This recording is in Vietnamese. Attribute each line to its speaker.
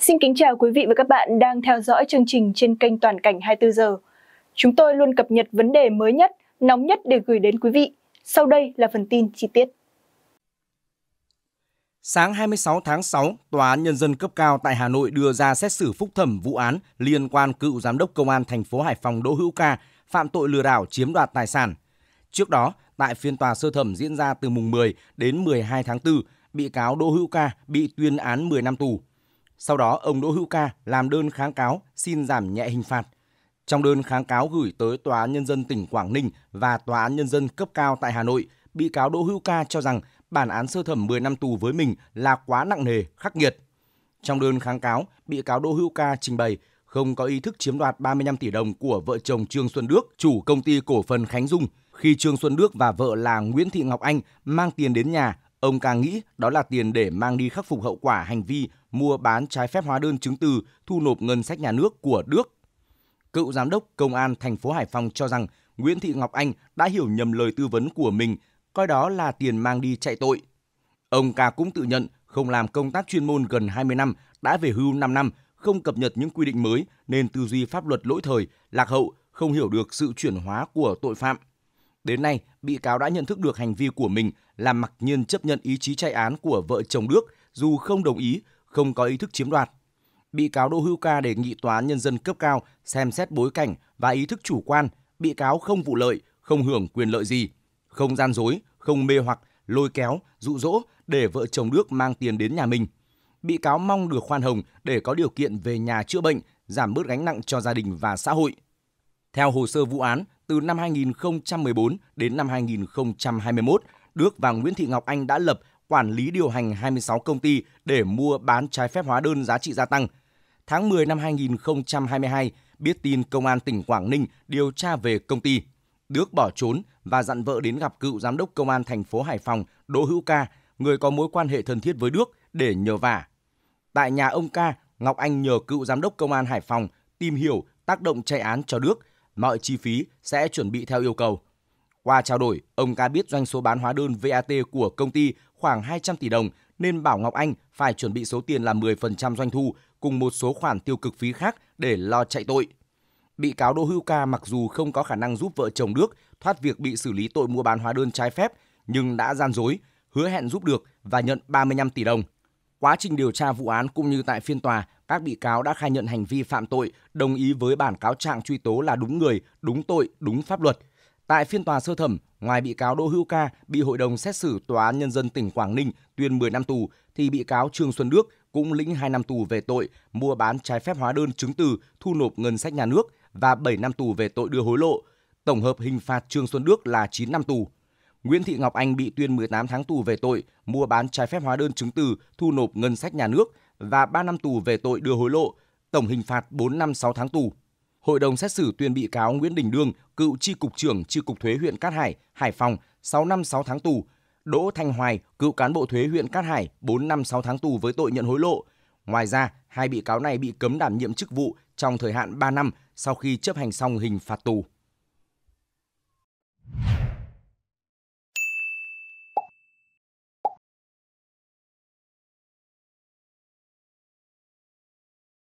Speaker 1: Xin kính chào quý vị và các bạn đang theo dõi chương trình trên kênh Toàn cảnh 24 giờ. Chúng tôi luôn cập nhật vấn đề mới nhất, nóng nhất để gửi đến quý vị. Sau đây là phần tin chi tiết. Sáng 26 tháng 6, Tòa án Nhân dân cấp cao tại Hà Nội đưa ra xét xử phúc thẩm vụ án liên quan cựu Giám đốc Công an thành phố Hải Phòng Đỗ Hữu Ca phạm tội lừa đảo chiếm đoạt tài sản. Trước đó, tại phiên tòa sơ thẩm diễn ra từ mùng 10 đến 12 tháng 4, bị cáo Đỗ Hữu Ca bị tuyên án 10 năm tù. Sau đó, ông Đỗ Hữu Ca làm đơn kháng cáo xin giảm nhẹ hình phạt. Trong đơn kháng cáo gửi tới Tòa án Nhân dân tỉnh Quảng Ninh và Tòa án Nhân dân cấp cao tại Hà Nội, bị cáo Đỗ Hữu Ca cho rằng bản án sơ thẩm 10 năm tù với mình là quá nặng nề, khắc nghiệt. Trong đơn kháng cáo, bị cáo Đỗ Hữu Ca trình bày không có ý thức chiếm đoạt 35 tỷ đồng của vợ chồng Trương Xuân Đức, chủ công ty cổ phần Khánh Dung. Khi Trương Xuân Đức và vợ là Nguyễn Thị Ngọc Anh mang tiền đến nhà, ông ca nghĩ đó là tiền để mang đi khắc phục hậu quả hành vi mua bán trái phép hóa đơn chứng từ thu nộp ngân sách nhà nước của Đức. Cựu giám đốc công an thành phố Hải Phòng cho rằng Nguyễn Thị Ngọc Anh đã hiểu nhầm lời tư vấn của mình, coi đó là tiền mang đi chạy tội. Ông ca cũng tự nhận không làm công tác chuyên môn gần 20 năm, đã về hưu 5 năm, không cập nhật những quy định mới nên tư duy pháp luật lỗi thời, lạc hậu, không hiểu được sự chuyển hóa của tội phạm. Đến nay, bị cáo đã nhận thức được hành vi của mình là mặc nhiên chấp nhận ý chí chạy án của vợ chồng Đức dù không đồng ý không có ý thức chiếm đoạt. Bị cáo Đỗ Hữu Ca đề nghị tòa án nhân dân cấp cao xem xét bối cảnh và ý thức chủ quan, bị cáo không vụ lợi, không hưởng quyền lợi gì, không gian dối, không mê hoặc, lôi kéo, dụ dỗ để vợ chồng Đức mang tiền đến nhà mình. Bị cáo mong được khoan hồng để có điều kiện về nhà chữa bệnh, giảm bớt gánh nặng cho gia đình và xã hội. Theo hồ sơ vụ án, từ năm 2014 đến năm 2021, Đức và Nguyễn Thị Ngọc Anh đã lập quản lý điều hành 26 công ty để mua bán trái phép hóa đơn giá trị gia tăng. Tháng 10 năm 2022, biết tin công an tỉnh Quảng Ninh điều tra về công ty. Đức bỏ trốn và dặn vợ đến gặp cựu giám đốc công an thành phố Hải Phòng Đỗ Hữu Ca, người có mối quan hệ thân thiết với Đức để nhờ vả. Tại nhà ông Ca, Ngọc Anh nhờ cựu giám đốc công an Hải Phòng tìm hiểu tác động chạy án cho Đức, mọi chi phí sẽ chuẩn bị theo yêu cầu. Qua trao đổi, ông ca biết doanh số bán hóa đơn VAT của công ty khoảng 200 tỷ đồng nên bảo Ngọc Anh phải chuẩn bị số tiền là 10% doanh thu cùng một số khoản tiêu cực phí khác để lo chạy tội. Bị cáo Đỗ Hữu Ca mặc dù không có khả năng giúp vợ chồng Đức thoát việc bị xử lý tội mua bán hóa đơn trái phép nhưng đã gian dối, hứa hẹn giúp được và nhận 35 tỷ đồng. Quá trình điều tra vụ án cũng như tại phiên tòa, các bị cáo đã khai nhận hành vi phạm tội, đồng ý với bản cáo trạng truy tố là đúng người, đúng tội, đúng pháp luật – Tại phiên tòa sơ thẩm, ngoài bị cáo Đỗ Hữu Ca bị hội đồng xét xử Tòa án Nhân dân tỉnh Quảng Ninh tuyên 10 năm tù, thì bị cáo Trương Xuân Đức cũng lĩnh 2 năm tù về tội mua bán trái phép hóa đơn chứng từ thu nộp ngân sách nhà nước và 7 năm tù về tội đưa hối lộ. Tổng hợp hình phạt Trương Xuân Đức là 9 năm tù. Nguyễn Thị Ngọc Anh bị tuyên 18 tháng tù về tội mua bán trái phép hóa đơn chứng từ thu nộp ngân sách nhà nước và 3 năm tù về tội đưa hối lộ, tổng hình phạt 4 năm 6 tháng tù. Hội đồng xét xử tuyên bị cáo Nguyễn Đình Đương, cựu tri cục trưởng tri cục thuế huyện Cát Hải, Hải Phòng 6 năm 6 tháng tù, Đỗ Thanh Hoài, cựu cán bộ thuế huyện Cát Hải 4 năm 6 tháng tù với tội nhận hối lộ. Ngoài ra, hai bị cáo này bị cấm đảm nhiệm chức vụ trong thời hạn 3 năm sau khi chấp hành xong hình phạt tù.